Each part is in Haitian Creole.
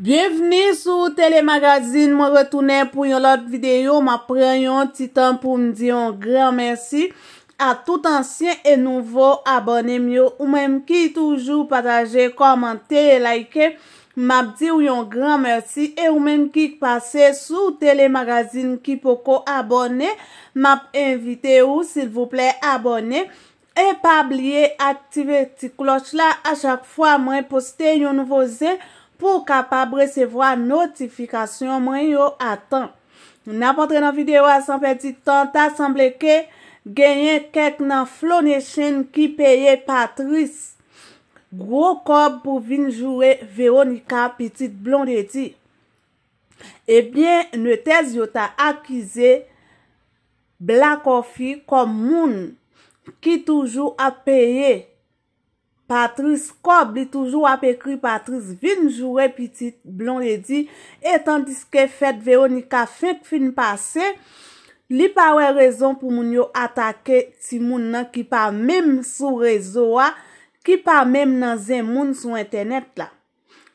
Bienveni sou telemagazine, mwen retounen pou yon lot videyo, mwen pren yon titan pou mdi yon gran mersi A tout ansyen e nouvo abonem yo, ou menm ki toujou pataje, komante, like, mwenm di yon gran mersi E ou menm ki pase sou telemagazine ki poko abonem, mwenm invite ou sil vouple abonem E pa bliye aktive ti kloch la, a chak fwa mwen poste yon nouvo zin pou kapab resevo a notifikasyon mwen yo atan. Nou napotre nan videyo a san peti tan, ta sanble ke genyen kek nan flou ne chen ki peye Patrice. Gro kob pou vin jure Veronica Petit Blondeti. Ebyen, nou tez yo ta akize bla kofi kom moun ki toujou a peye Patrice Kob li toujou ap ekri Patrice Vinjou repitit blon ledi etan diske fèt Véronika fèk fin pase, li pa wè rezon pou moun yo atake si moun nan ki pa mèm sou rezo wa, ki pa mèm nan zè moun sou internet la.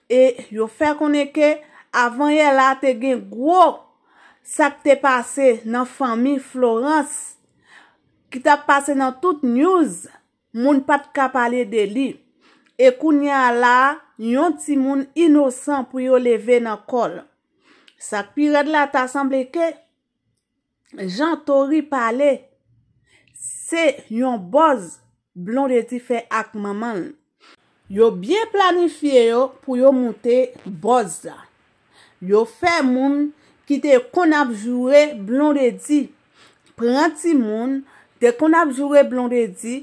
E yo fè konneke, avan yè la te gen gwo, sak te pase nan fami Florence, ki ta pase nan tout news, Moun pat ka pale de li. E koun ya la, yon ti moun inosan pou yo leve nan kol. Sak pi red la tasamble ke? Jan tori pale. Se yon boz, blondedi fe ak mamman. Yo bien planifiye yo pou yo moute boz. Yo fe moun ki te konap jure blondedi. Pren ti moun te konap jure blondedi.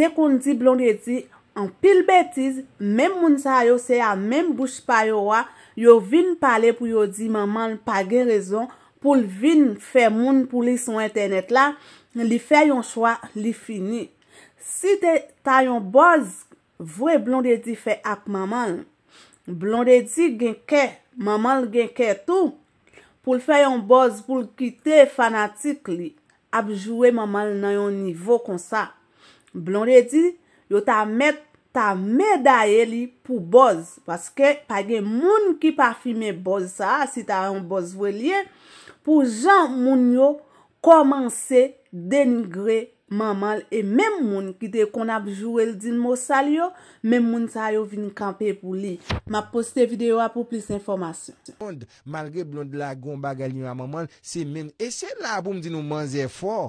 Dè kon di blonde di, an pil betiz, menm moun sa yo se a menm bouch pa yo wa, yo vin pale pou yo di mamal pa gen rezon, pou vin fe moun pou li son internet la, li fe yon chwa, li fini. Si te ta yon boz, vwe blonde di fe ak mamal. Blonde di genke, mamal genke tou. Poul fe yon boz, poul kite fanatik li, ap jwe mamal nan yon nivou konsa. Blondie di, yo ta medaye li pou boz. Paske, pa gen moun ki parfime boz sa, si ta an boz vwe liye, pou jan moun yo komanse denigre mamal. E menm moun ki de kon apjou el din mous sal yo, menm moun sa yo vin kampe pou li. Ma poste videyo a pou plis informasyon. Malge blond la gomba galinyo a mamal, se men esen la poum di nou manze fwo.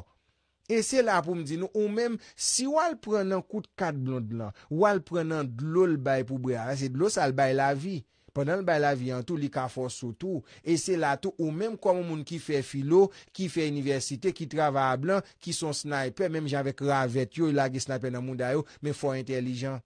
E se la pou mdi nou, ou men, si wale prenen kout kat blan blan, wale prenen dlou l bay pou bre ara, se dlou sa l bay la vi. Pendan l bay la vi an tou, li ka fos sou tou, e se la tou, ou men, kwa moun ki fe filo, ki fe universite, ki trava a blan, ki son sniper, men javek ravet yo, la ge sniper nan moun dayo, men fwa intelijan.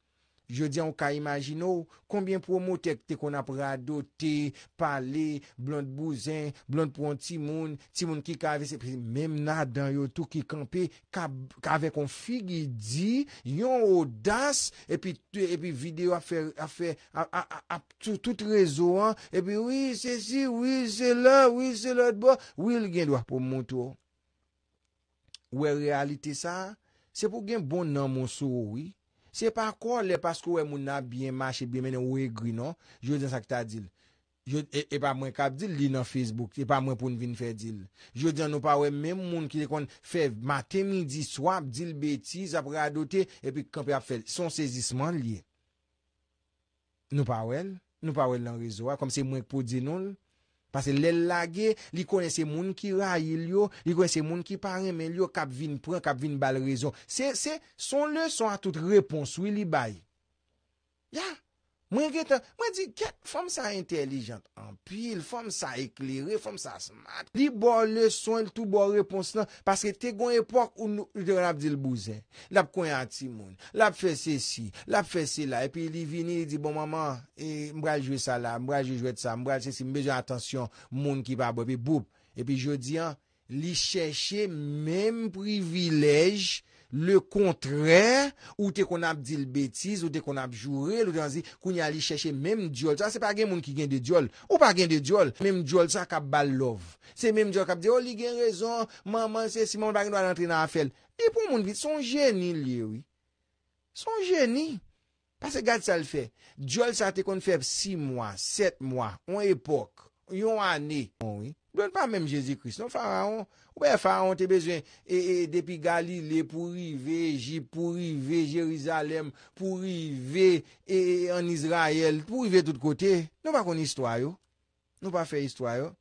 Je di an ou ka imajin ou, konbyen promo tekte kon ap rado, te, pale, blonde bouzen, blonde pou an timoun, timoun ki kave se, mem nan dan yo tou ki kampe, kave kon figi di, yon odas, epi video a fe, a tout rezo an, epi oui se si, oui se la, oui se la, oui l gen dwa pou mwoto. Ou e realite sa, se pou gen bon nan mwoso oui, Se pa kon le, pasko we e moun na byen mache, byen mene ou e gri non, jodan sa ki ta dil. E pa mwen kap dil li nan Facebook, e pa mwen pou n vin fe dil. Jodan nou pa we men moun ki le kon fe matemi di swap, dil beti, zapre adote, epi kampi ap fel. Son sezisman li. Nou pa wel, nou pa wel nan rezoa, kom se mwen pou di nou l. Pase lè lage, li kone se moun ki rayi li yo, li kone se moun ki pare men li yo kap vin pran, kap vin bal rezon. Se, se, son lè son a tout repons wili bay. Ya. Mwen di, fòm sa entelijant, anpil, fòm sa ekleri, fòm sa smat. Li bo le son, tout bo repons nan, paske te gwen epok ou nou jwen ap di l'bouzen. L ap kwen an ti moun, l ap fè se si, l ap fè se la, epi li vini, li di, bon maman, e, mbraj jouè sa la, mbraj jouè tsa, mbraj se si, mbejè an atansyon, moun ki pa bo, epi boub. Epi jodi an, li chèche mèm privilèj, Le kontre, ou te kon ap dil betiz, ou te kon ap jurel, ou te anzi koun yali cheshe mem diol. Sa se pa gen moun ki gen de diol, ou pa gen de diol, mem diol sa kap balov. Se mem diol kap diol, oh, li gen rezon, maman se, si moun pa gen do al antre nan fel. E pou moun vit, son jeni li, oui. Son jeni. Pase gade sa l fe. Diol sa te kon feb 6 mwa, 7 mwa, 1 epok, 1 ane, oui. Non pa mèm Jezi Krist, non faraon. Ouè faraon, te bezwen. E depi Galile, pou rive, jipou rive, Jerizalem, pou rive, en Israel, pou rive tout kote. Non pa kon istwa yo. Non pa fe istwa yo.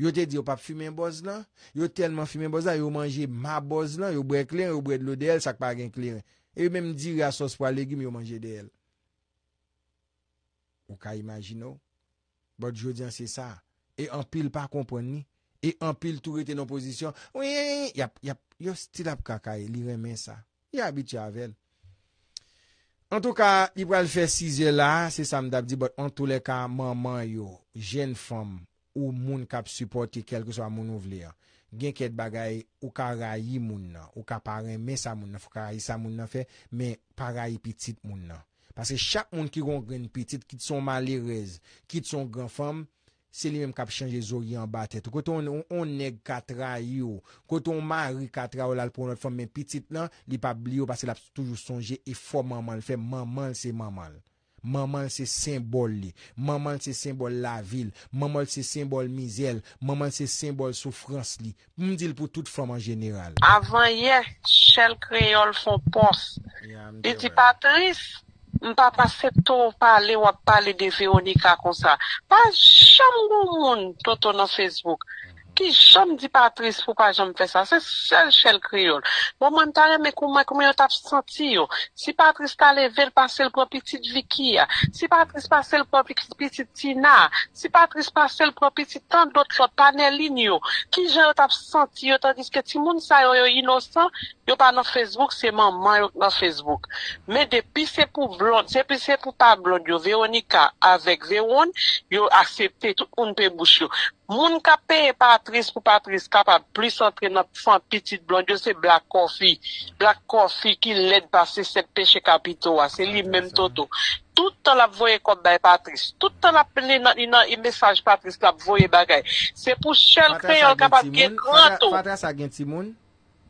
Yo te di yo pa fume mboz lan. Yo telman fume mboz lan, yo manje ma mboz lan. Yo brek len, yo brek lo de el, sak pa gen kleren. Yo mèm di re asos pwa legime, yo manje de el. Ou ka imagine ou. Bòt bon, jò diyan se sa, e anpil pa kompon mi, e anpil tou rete nan pozisyon, wè, yop, yop, yop, stil ap kakaye, li remen sa, yabit yavel. An tou ka, i pral fè sizye la, se sa mdap di, bòt an tou le ka bon, maman yo, jen fòm, ou moun kap supporte kelke swa moun ou vle ya, gen ket bagaye, ou ka rayi moun nan, ou ka paremen sa moun nan, fò ka rayi sa moun nan fè, men paremen pitit moun nan. Pase chak moun ki rongren pitit, kit son malirez, kit son gran fòm, se li mèm kap chanje zori an ba tèt. Kote on neg katra yo, kote on mari katra ou lal pou nòt fòm, men pitit lan, li pa bli yo, pase l ap toujou sonje, e fòm mamal. Fe, mamal se mamal. Mamal se simbol li. Mamal se simbol la vil. Mamal se simbol mizel. Mamal se simbol soufrans li. Mdil pou tout fòm an jeneral. Avan ye, chèl kreyol fòm pos, li ti patris, Mpa pase to pale ou pale de Veonika kon sa. Pa jam moun ton ton nan Facebook. Ki jam di Patrice pou pa jam fe sa. Se sel chel kriol. Bon, mwen talen me kouman kouman yo tap senti yo. Si Patrice talen vel pase l propi tit viki ya. Si Patrice pase l propi tit piti ti na. Si Patrice pase l propi tit tan dot lo paneli ni yo. Ki jan yo tap senti yo. Tandiske ti moun sa yo yo inosan. Yo pa nan Facebook, seman man yo nan Facebook. Men depi se pou blon, sepi se pou pa blon yo, Veonika avek Veon, yo asepte tout un pe bouch yo. Moun ka pe Patrice pou Patrice kapap, plis an pre nan fan pitit blon, yo se Black Coffee. Black Coffee ki led pa se sepeche kapito wa, se li men toto. Tout an la voye kod bay Patrice. Tout an la play nan yi mesaj Patrice kap voye bagay. Se pou chel kre yon kapap gen kwa to. Patrice a gen timoun?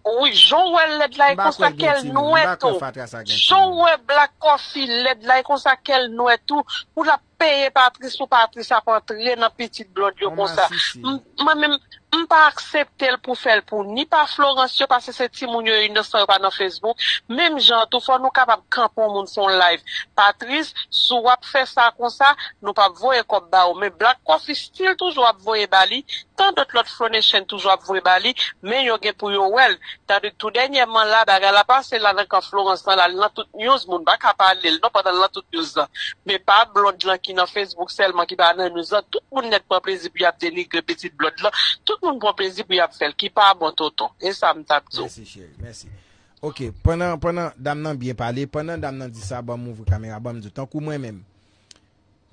Oui, joun wè lèd lèd lèd kon sa kel nou etou. Bakon fati a sa gen. Joun wè blakonsi lèd lèd kon sa kel nou etou. Pou la peye patris pou patris a patri. Yè nan petit blod yo kon sa. Mwa mèm... m pa akseptel pou fel pou, ni pa Florence, yo pa se seti moun yo inosan yo pa nan Facebook, menm jan, tou fò nou kapap kampon moun son live. Patrice, sou wap fè sa kon sa, nou pap voye kop ba ou, men blan kofi stil touj wap voye bali, tan dot lot flonè chèn touj wap voye bali, men yo gen pou yo wel, tan de tout denyèman la, baga la pa, se la nan ka Florence, la nan tout news, moun bak kapal el, nou pa nan tout news la. Men pa blon djan ki nan Facebook, sel man ki pa nan, nou zan, tout moun net pa prezi pou yap deni krepetit blon djan, tout mwen komprezi pou ya fsel ki pa a bon toton e sa m tat zo ok, pwennan dam nan bien pale pwennan dam nan di sa, ban m ouvre kamera tan kou mwen men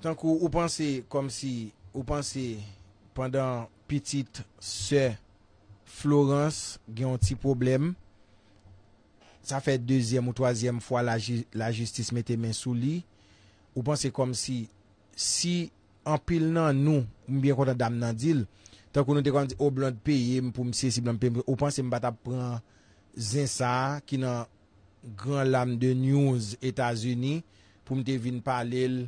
tan kou ou panse kom si ou panse pwennan pitit se Florence gen yon ti problem sa fe deuxième ou troisième fwa la justice mette men sou li ou panse kom si si an pil nan nou m bien konta dam nan dil Tan kon nou te kan di oblon oh, de peye m pou m se si blan peye m. Ou pan se m bata pran zensa ki nan gran lam de news Etasuni pou m te vin pale l,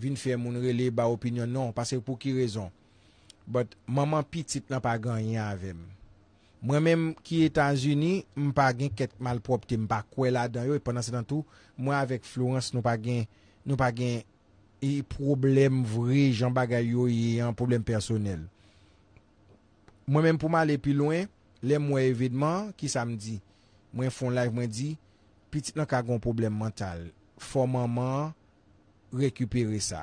vin fe moun rele ba opinyon. Non, pa se pou ki rezon. But, maman pitit nan pa ganyan avem. Mwen menm ki Etasuni, m pa gen ket malprop te m pa kwe la dan yo. E mwen menm ki Etasuni, m pa gen ket malprop te m pa kwe la dan yo. Mwen men pou ma ale pi lwen, lè mwen evidman ki sa m di, mwen fon live mwen di, pitit nan ka gon problem mental. Fò maman, rekupere sa.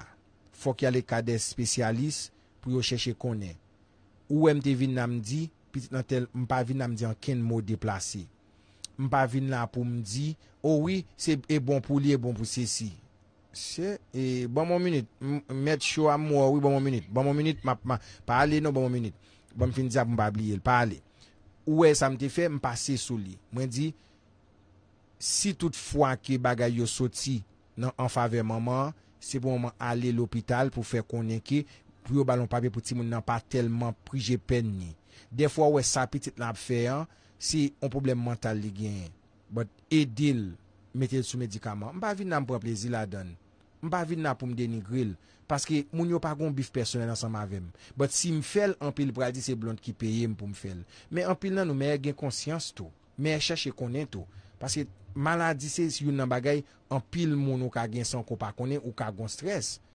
Fò ki ale kadez spesyalis pou yo chèche konen. Ou mte vin nan m di, pitit nan tel m pa vin nan m di an ken mò deplase. M pa vin nan pou m di, owi, oh se e bon pou li, e bon pou se si. Se, e, bon moun minit, m met chou a m woi, bon moun minit, bon moun minit, pa ale nan bon moun minit. Bon fin di ap mba bliye l pa ale. Ouwe, sa mte fe mpase sou li. Mwen di, si tout fwa ki bagay yo soti nan an fave maman, se bon mwen ale l opital pou fe konen ki, priyo balon pabe pou ti moun nan pa telman prije pen ni. Defwa ouwe, sa pitit nan ap fe an, si yon problem mental li gen. But edil metel sou medikaman, mba vi nan mba plezi la doni. Mba vid nan pou m deni grill Paske moun yo pa gon bif personel ansan mavem Bat si m fel, anpil bradi se blonde ki peye m pou m fel Me anpil nan nou meye gen konsyans to Meye chache konen to Paske maladi se yon nan bagay Anpil moun ou ka gen sankou pa konen Ou ka gon stres